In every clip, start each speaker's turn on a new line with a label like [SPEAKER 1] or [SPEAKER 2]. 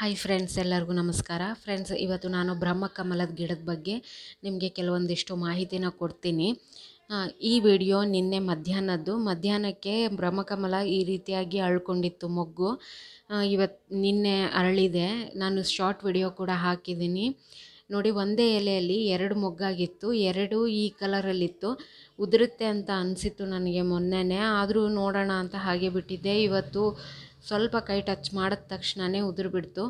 [SPEAKER 1] hi friends ಎಲ್ಲರಿಗೂ ನಮಸ್ಕಾರ friends ಇವತ್ತು ನಾನು ಬ್ರಹ್ಮಕಮಲದ ಗಿಡದ ಬಗ್ಗೆ ನಿಮಗೆ ಕೆಲವೊಂದಿಷ್ಟು ಮಾಹಿತಿನ ಕೊಡ್ತೀನಿ ಈ ವಿಡಿಯೋ ನಿನ್ನೆ ಮಧ್ಯಾಹ್ನದ್ದು ಮಧ್ಯಾಹ್ನಕ್ಕೆ ಬ್ರಹ್ಮಕಮಲ ಈ ರೀತಿಯಾಗಿ ಅಳ್ಕೊಂಡಿತ್ತು ಮೊಗ್ಗು ಇವತ್ತು ನಿನ್ನೆ ಅರಳಿದೆ ನಾನು ಶಾರ್ಟ್ ವಿಡಿಯೋ ಕೂಡ ಹಾಕಿದ್ದೀನಿ ನೋಡಿ ಒಂದೇ ಎಲೆಯಲ್ಲಿ ಎರಡು ಮೊಗ್ಗಾಗಿತ್ತು ಎರಡು ಈ ಕಲರಲ್ಲಿತ್ತು ಉದುರುತ್ತೆ ಅಂತ ಅನಿಸಿತ್ತು ನನಗೆ ಮೊನ್ನೆನೇ ಆದರೂ ನೋಡೋಣ ಅಂತ ಹಾಗೆ ಬಿಟ್ಟಿದ್ದೆ ಇವತ್ತು ಸ್ವಲ್ಪ ಕೈ ಟಚ್ ಮಾಡಿದ ತಕ್ಷಣವೇ ಉದುರಿಬಿಡ್ತು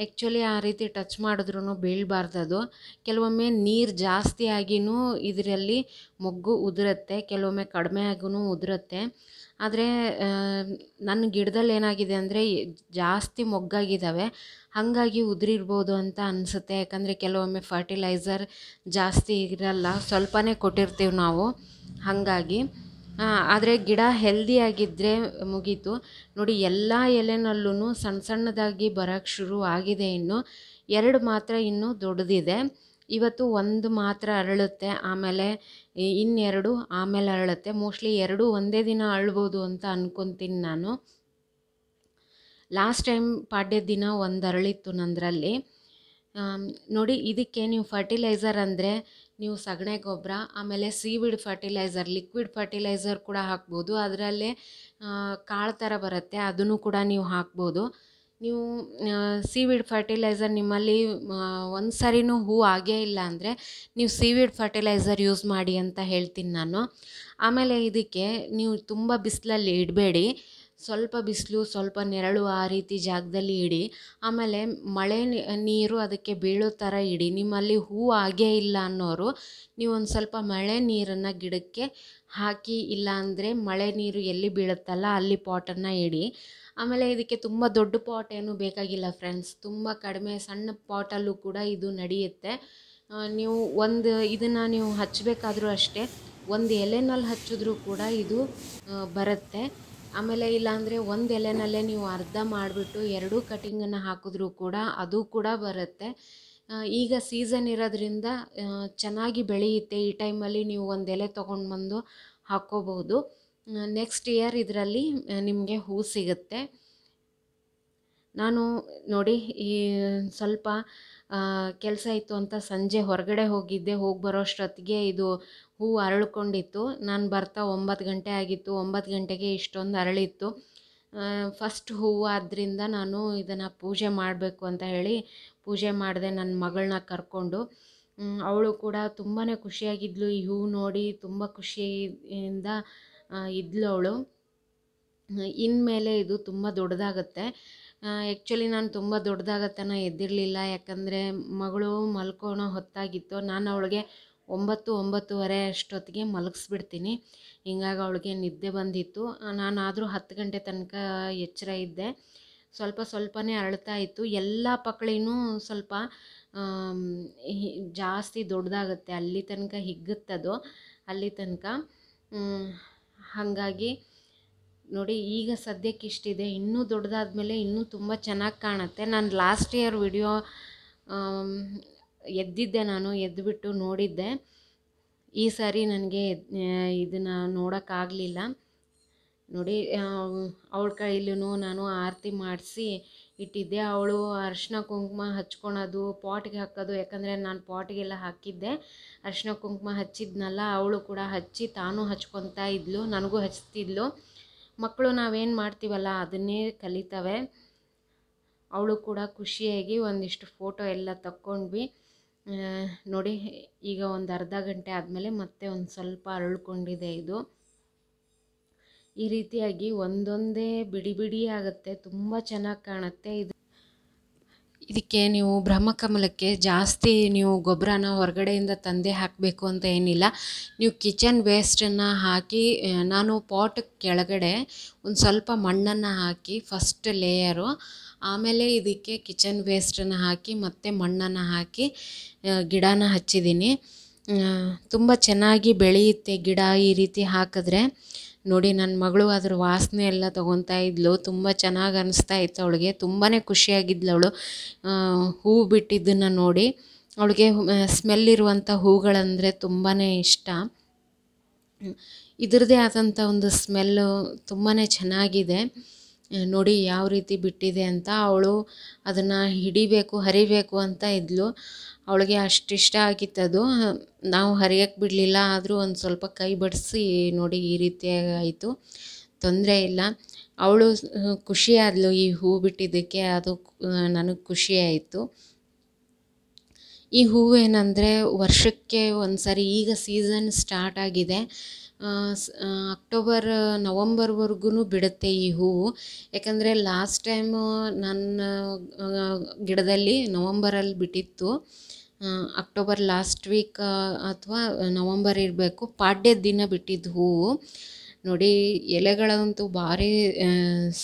[SPEAKER 1] ಆ್ಯಕ್ಚುಲಿ ಆ ರೀತಿ ಟಚ್ ಮಾಡಿದ್ರೂ ಬೀಳಬಾರ್ದದು ಕೆಲವೊಮ್ಮೆ ನೀರು ಜಾಸ್ತಿ ಆಗಿಯೂ ಇದರಲ್ಲಿ ಮೊಗ್ಗು ಉದುರುತ್ತೆ ಕೆಲವೊಮ್ಮೆ ಕಡಿಮೆ ಆಗೂ ಉದುರುತ್ತೆ ಆದರೆ ನನ್ನ ಗಿಡದಲ್ಲಿ ಏನಾಗಿದೆ ಅಂದರೆ ಜಾಸ್ತಿ ಮೊಗ್ಗಾಗಿದ್ದಾವೆ ಹಾಗಾಗಿ ಉದುರಿರ್ಬೋದು ಅಂತ ಅನಿಸುತ್ತೆ ಯಾಕಂದರೆ ಕೆಲವೊಮ್ಮೆ ಫರ್ಟಿಲೈಸರ್ ಜಾಸ್ತಿ ಇರಲ್ಲ ಸ್ವಲ್ಪನೇ ಕೊಟ್ಟಿರ್ತೀವಿ ನಾವು ಹಾಗಾಗಿ ಆದರೆ ಗಿಡ ಹೆಲ್ದಿಯಾಗಿದ್ದರೆ ಮುಗೀತು ನೋಡಿ ಎಲ್ಲ ಎಲೆನಲ್ಲೂ ಸಣ್ಣ ಸಣ್ಣದಾಗಿ ಬರೋಕ್ಕೆ ಶುರು ಆಗಿದೆ ಇನ್ನು ಎರಡು ಮಾತ್ರ ಇನ್ನೂ ದೊಡ್ಡದಿದೆ ಇವತ್ತು ಒಂದು ಮಾತ್ರ ಅರಳುತ್ತೆ ಆಮೇಲೆ ಇನ್ನೆರಡು ಆಮೇಲೆ ಅರಳುತ್ತೆ ಮೋಸ್ಟ್ಲಿ ಎರಡೂ ಒಂದೇ ದಿನ ಅರಳ್ಬೋದು ಅಂತ ಅಂದ್ಕೊತೀನಿ ನಾನು ಲಾಸ್ಟ್ ಟೈಮ್ ಪಾಡ್ಯ ದಿನ ಒಂದು ಅರಳಿತ್ತು ನಂದರಲ್ಲಿ ನೋಡಿ ಇದಕ್ಕೆ ನೀವು ಫರ್ಟಿಲೈಸರ್ ಅಂದರೆ ನೀವು ಸಗಣೆ ಗೊಬ್ಬರ ಆಮೇಲೆ ಸೀವಿಡ್ ಫರ್ಟಿಲೈಸರ್ ಲಿಕ್ವಿಡ್ ಫರ್ಟಿಲೈಸರ್ ಕೂಡ ಹಾಕ್ಬೋದು ಅದರಲ್ಲೇ ಕಾಳು ಥರ ಬರುತ್ತೆ ಅದನ್ನು ಕೂಡ ನೀವು ಹಾಕ್ಬೋದು ನೀವು ಸೀವಿಡ್ ಫರ್ಟಿಲೈಸರ್ ನಿಮ್ಮಲ್ಲಿ ಒಂದು ಸರಿನೂ ಹೂ ಆಗೇ ಇಲ್ಲ ಅಂದರೆ ನೀವು ಸೀವಿಡ್ ಫರ್ಟಿಲೈಸರ್ ಯೂಸ್ ಮಾಡಿ ಅಂತ ಹೇಳ್ತೀನಿ ನಾನು ಆಮೇಲೆ ಇದಕ್ಕೆ ನೀವು ತುಂಬ ಬಿಸಿಲಲ್ಲಿ ಇಡಬೇಡಿ ಸ್ವಲ್ಪ ಬಿಸಿಲು ಸ್ವಲ್ಪ ನೆರಳು ಆ ರೀತಿ ಜಾಗದಲ್ಲಿ ಇಡಿ ಆಮೇಲೆ ಮಳೆ ನೀರು ಅದಕ್ಕೆ ಬೀಳೋ ಥರ ಇಡಿ ನಿಮ್ಮಲ್ಲಿ ಹೂ ಆಗೇ ಇಲ್ಲ ಅನ್ನೋರು ನೀವೊಂದು ಸ್ವಲ್ಪ ಮಳೆ ನೀರನ್ನು ಗಿಡಕ್ಕೆ ಹಾಕಿ ಇಲ್ಲಾಂದರೆ ಮಳೆ ನೀರು ಎಲ್ಲಿ ಬೀಳುತ್ತಲ್ಲ ಅಲ್ಲಿ ಪಾಟನ್ನು ಇಡಿ ಆಮೇಲೆ ಇದಕ್ಕೆ ತುಂಬ ದೊಡ್ಡ ಪಾಟ್ ಏನು ಬೇಕಾಗಿಲ್ಲ ಫ್ರೆಂಡ್ಸ್ ತುಂಬ ಕಡಿಮೆ ಸಣ್ಣ ಪಾಟಲ್ಲೂ ಕೂಡ ಇದು ನಡೆಯುತ್ತೆ ನೀವು ಒಂದು ಇದನ್ನು ನೀವು ಹಚ್ಚಬೇಕಾದ್ರೂ ಅಷ್ಟೇ ಒಂದು ಎಲೆನಲ್ಲಿ ಹಚ್ಚಿದ್ರೂ ಕೂಡ ಇದು ಬರುತ್ತೆ ಆಮೇಲೆ ಇಲ್ಲಾಂದರೆ ಒಂದು ಎಲೆನಲ್ಲೇ ನೀವು ಅರ್ಧ ಮಾಡಿಬಿಟ್ಟು ಎರಡೂ ಕಟಿಂಗನ್ನು ಹಾಕಿದ್ರೂ ಕೂಡ ಅದು ಕೂಡ ಬರುತ್ತೆ ಈಗ ಸೀಸನ್ ಇರೋದ್ರಿಂದ ಚೆನ್ನಾಗಿ ಬೆಳೆಯುತ್ತೆ ಈ ಟೈಮಲ್ಲಿ ನೀವು ಒಂದು ಎಲೆ ತೊಗೊಂಡು ಬಂದು ಹಾಕ್ಕೋಬಹುದು ನೆಕ್ಸ್ಟ್ ಇಯರ್ ಇದರಲ್ಲಿ ನಿಮಗೆ ಹೂ ಸಿಗುತ್ತೆ ನಾನು ನೋಡಿ ಈ ಸ್ವಲ್ಪ ಕೆಲಸ ಇತ್ತು ಅಂತ ಸಂಜೆ ಹೊರಗಡೆ ಹೋಗಿದ್ದೆ ಹೋಗಿ ಬರೋಷ್ಟೊತ್ತಿಗೆ ಇದು ಹೂವು ಅರಳ್ಕೊಂಡಿತ್ತು ನಾನು ಬರ್ತಾ ಒಂಬತ್ತು ಗಂಟೆ ಆಗಿತ್ತು ಒಂಬತ್ತು ಗಂಟೆಗೆ ಇಷ್ಟೊಂದು ಅರಳಿತ್ತು ಫಸ್ಟ್ ಹೂವು ಆದ್ದರಿಂದ ನಾನು ಇದನ್ನು ಪೂಜೆ ಮಾಡಬೇಕು ಅಂತ ಹೇಳಿ ಪೂಜೆ ಮಾಡಿದೆ ನನ್ನ ಮಗಳನ್ನ ಕರ್ಕೊಂಡು ಅವಳು ಕೂಡ ತುಂಬಾ ಖುಷಿಯಾಗಿದ್ಲು ಈ ಹೂವು ನೋಡಿ ತುಂಬ ಖುಷಿಯಿಂದ ಇದ್ಲು ಅವಳು ಇನ್ಮೇಲೆ ಇದು ತುಂಬ ದೊಡ್ಡದಾಗತ್ತೆ ಆ್ಯಕ್ಚುಲಿ ನಾನು ತುಂಬ ದೊಡ್ಡದಾಗತ್ತನ ಎದ್ದಿರಲಿಲ್ಲ ಯಾಕಂದರೆ ಮಗಳು ಮಲ್ಕೊಳೋ ಹೊತ್ತಾಗಿತ್ತು ನಾನು ಅವಳಿಗೆ ಒಂಬತ್ತು ಒಂಬತ್ತುವರೆ ಅಷ್ಟೊತ್ತಿಗೆ ಮಲಗಿಸ್ಬಿಡ್ತೀನಿ ಹಿಂಗಾಗಿ ಅವಳಿಗೆ ನಿದ್ದೆ ಬಂದಿತ್ತು ನಾನಾದರೂ ಹತ್ತು ಗಂಟೆ ತನಕ ಎಚ್ಚರ ಇದ್ದೆ ಸ್ವಲ್ಪ ಸ್ವಲ್ಪನೇ ಅರಳ್ತಾ ಇತ್ತು ಎಲ್ಲ ಪಕ್ಳಿನೂ ಸ್ವಲ್ಪ ಜಾಸ್ತಿ ದೊಡ್ಡದಾಗುತ್ತೆ ಅಲ್ಲಿ ತನಕ ಹಿಗ್ಗುತ್ತದು ಅಲ್ಲಿ ತನಕ ಹಾಗಾಗಿ ನೋಡಿ ಈಗ ಸದ್ಯಕ್ಕೆ ಇಷ್ಟಿದೆ ಇನ್ನೂ ದೊಡ್ಡದಾದ ಮೇಲೆ ಇನ್ನೂ ತುಂಬ ಚೆನ್ನಾಗಿ ಕಾಣುತ್ತೆ ನಾನು ಲಾಸ್ಟ್ ಇಯರ್ ವಿಡಿಯೋ ಎದ್ದಿದ್ದೆ ನಾನು ಎದ್ದುಬಿಟ್ಟು ನೋಡಿದ್ದೆ ಈ ಸಾರಿ ನನಗೆ ಇದನ್ನು ನೋಡೋಕ್ಕಾಗಲಿಲ್ಲ ನೋಡಿ ಅವಳ ಕೈಲೂ ನಾನು ಆರತಿ ಮಾಡಿಸಿ ಇಟ್ಟಿದ್ದೆ ಅವಳು ಅರಿಶಿನ ಕುಂಕುಮ ಹಚ್ಕೊಳೋದು ಪಾಟ್ಗೆ ಹಾಕೋದು ಯಾಕಂದರೆ ನಾನು ಪಾಟಿಗೆಲ್ಲ ಹಾಕಿದ್ದೆ ಅರ್ಶಿನ ಕುಂಕುಮ ಹಚ್ಚಿದ್ನಲ್ಲ ಅವಳು ಕೂಡ ಹಚ್ಚಿ ತಾನು ಹಚ್ಕೊತಾ ಇದ್ಲು ನನಗೂ ಹಚ್ತಿದ್ಲು ಮಕ್ಕಳು ನಾವೇನು ಮಾಡ್ತೀವಲ್ಲ ಅದನ್ನೇ ಕಲಿತವೆ ಅವಳು ಕೂಡ ಖುಷಿಯಾಗಿ ಒಂದಿಷ್ಟು ಫೋಟೋ ಎಲ್ಲ ತಕ್ಕೊಂಡ್ವಿ ನೋಡಿ ಈಗ ಒಂದು ಅರ್ಧ ಗಂಟೆ ಆದಮೇಲೆ ಮತ್ತೆ ಒಂದು ಸ್ವಲ್ಪ ಅರಳ್ಕೊಂಡಿದೆ ಇದು ಈ ರೀತಿಯಾಗಿ ಒಂದೊಂದೇ ಬಿಡಿ ಬಿಡಿ ಆಗುತ್ತೆ ತುಂಬ ಚೆನ್ನಾಗಿ ಕಾಣುತ್ತೆ ಇದು ಇದಕ್ಕೆ ನೀವು ಬ್ರಹ್ಮಕಮಲಕ್ಕೆ ಜಾಸ್ತಿ ನೀವು ಗೊಬ್ಬರನ ಹೊರಗಡೆಯಿಂದ ತಂದೆ ಹಾಕಬೇಕು ಅಂತ ಏನಿಲ್ಲ ನೀವು ಕಿಚನ್ ವೇಸ್ಟನ್ನು ಹಾಕಿ ನಾನು ಪಾಟ್ ಕೆಳಗಡೆ ಒಂದು ಸ್ವಲ್ಪ ಮಣ್ಣನ್ನು ಹಾಕಿ ಫಸ್ಟ್ ಲೇಯರು ಆಮೇಲೆ ಇದಕ್ಕೆ ಕಿಚನ್ ವೇಸ್ಟನ್ನು ಹಾಕಿ ಮತ್ತು ಮಣ್ಣನ್ನು ಹಾಕಿ ಗಿಡನ ಹಚ್ಚಿದ್ದೀನಿ ತುಂಬ ಚೆನ್ನಾಗಿ ಬೆಳೆಯುತ್ತೆ ಗಿಡ ಈ ರೀತಿ ಹಾಕಿದ್ರೆ ನೋಡಿ ನನ್ನ ಮಗಳು ಅದ್ರ ವಾಸನೆ ಎಲ್ಲ ತೊಗೊತಾ ಇದ್ಲು ತುಂಬ ಚೆನ್ನಾಗಿ ಅನಿಸ್ತಾ ಇತ್ತು ಅವಳಿಗೆ ತುಂಬಾ ಖುಷಿಯಾಗಿದ್ಲು ಅವಳು ಹೂವು ಬಿಟ್ಟಿದ್ದನ್ನು ನೋಡಿ ಅವಳಿಗೆ ಸ್ಮೆಲ್ ಇರುವಂಥ ಹೂಗಳಂದರೆ ತುಂಬಾ ಇಷ್ಟ ಇದರದೇ ಆದಂಥ ಒಂದು ಸ್ಮೆಲ್ಲು ತುಂಬಾ ಚೆನ್ನಾಗಿದೆ ನೋಡಿ ಯಾವ ರೀತಿ ಬಿಟ್ಟಿದೆ ಅಂತ ಅವಳು ಅದನ್ನು ಹಿಡಿಬೇಕು ಹರಿಬೇಕು ಅಂತ ಇದ್ಲು ಅವಳಿಗೆ ಅಷ್ಟಿಷ್ಟ ಆಗಿತ್ತದು ನಾವು ಹರಿಯಕ್ಕೆ ಬಿಡಲಿಲ್ಲ ಆದರೂ ಒಂದು ಸ್ವಲ್ಪ ಕೈ ಬಡಿಸಿ ನೋಡಿ ಈ ರೀತಿಯಾಗಿ ತೊಂದರೆ ಇಲ್ಲ ಅವಳು ಖುಷಿಯಾದಳು ಈ ಹೂ ಬಿಟ್ಟಿದ್ದಕ್ಕೆ ಅದು ನನಗೆ ಖುಷಿ ಆಯಿತು ಈ ಏನಂದರೆ ವರ್ಷಕ್ಕೆ ಒಂದು ಸಾರಿ ಈಗ ಸೀಸನ್ ಸ್ಟಾರ್ಟ್ ಆಗಿದೆ ಅಕ್ಟೋಬರ್ ನವಂಬರ್ವರೆಗೂ ಬಿಡುತ್ತೆ ಈ ಹೂವು ಯಾಕಂದರೆ ಲಾಸ್ಟ್ ಟೈಮು ನನ್ನ ಗಿಡದಲ್ಲಿ ನವಂಬರಲ್ಲಿ ಬಿಟ್ಟಿತ್ತು ಅಕ್ಟೋಬರ್ ಲಾಸ್ಟ್ ವೀಕ್ ಅಥವಾ ನವಂಬರ್ ಇರಬೇಕು ಪಾಡ್ಯ ದಿನ ಬಿಟ್ಟಿದ್ದು ಹೂವು ನೋಡಿ ಎಲೆಗಳಂತೂ ಭಾರಿ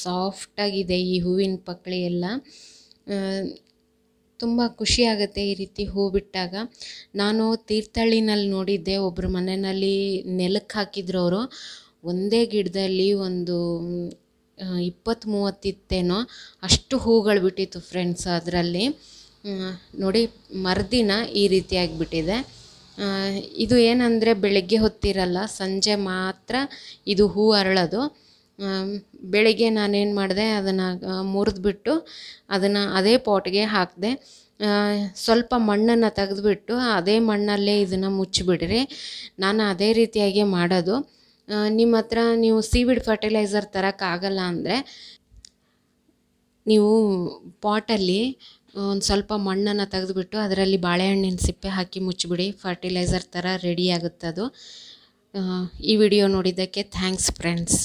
[SPEAKER 1] ಸಾಫ್ಟಾಗಿದೆ ಈ ಹೂವಿನ ಪಕ್ಕಳಿ ಎಲ್ಲ ತುಂಬ ಖುಷಿಯಾಗುತ್ತೆ ಈ ರೀತಿ ಹೂ ಬಿಟ್ಟಾಗ ನಾನು ತೀರ್ಥಹಳ್ಳಿನಲ್ಲಿ ನೋಡಿದ್ದೆ ಒಬ್ಬರು ಮನೆಯಲ್ಲಿ ನೆಲಕ್ಕೆ ಹಾಕಿದ್ರು ಅವರು ಒಂದೇ ಗಿಡದಲ್ಲಿ ಒಂದು ಇಪ್ಪತ್ತು ಮೂವತ್ತಿತ್ತೇನೋ ಅಷ್ಟು ಹೂಗಳು ಬಿಟ್ಟಿತ್ತು ಫ್ರೆಂಡ್ಸ್ ಅದರಲ್ಲಿ ನೋಡಿ ಮರುದಿನ ಈ ರೀತಿಯಾಗಿ ಬಿಟ್ಟಿದೆ ಇದು ಏನಂದರೆ ಬೆಳಗ್ಗೆ ಹೊತ್ತಿರಲ್ಲ ಸಂಜೆ ಮಾತ್ರ ಇದು ಹೂ ಅರಳೋದು ಬೆಳಿಗ್ಗೆ ನಾನೇನು ಮಾಡಿದೆ ಅದನ್ನು ಮುರಿದ್ಬಿಟ್ಟು ಅದನ್ನು ಅದೇ ಪಾಟ್ಗೆ ಹಾಕಿದೆ ಸ್ವಲ್ಪ ಮಣ್ಣನ್ನು ತೆಗೆದುಬಿಟ್ಟು ಅದೇ ಮಣ್ಣಲ್ಲೇ ಇದನ್ನು ಮುಚ್ಚಿಬಿಡ್ರಿ ನಾನು ಅದೇ ರೀತಿಯಾಗಿ ಮಾಡೋದು ನಿಮ್ಮ ಹತ್ರ ನೀವು ಸೀವಿಡ್ ಫರ್ಟಿಲೈಸರ್ ತರೋಕ್ಕಾಗಲ್ಲ ಅಂದರೆ ನೀವು ಪಾಟಲ್ಲಿ ಒಂದು ಸ್ವಲ್ಪ ಮಣ್ಣನ್ನು ತೆಗೆದುಬಿಟ್ಟು ಅದರಲ್ಲಿ ಬಾಳೆಹಣ್ಣಿನ ಸಿಪ್ಪೆ ಹಾಕಿ ಮುಚ್ಚಿಬಿಡಿ ಫರ್ಟಿಲೈಸರ್ ಥರ ರೆಡಿ ಆಗುತ್ತೆ ಅದು ಈ ವಿಡಿಯೋ ನೋಡಿದ್ದಕ್ಕೆ ಥ್ಯಾಂಕ್ಸ್ ಫ್ರೆಂಡ್ಸ್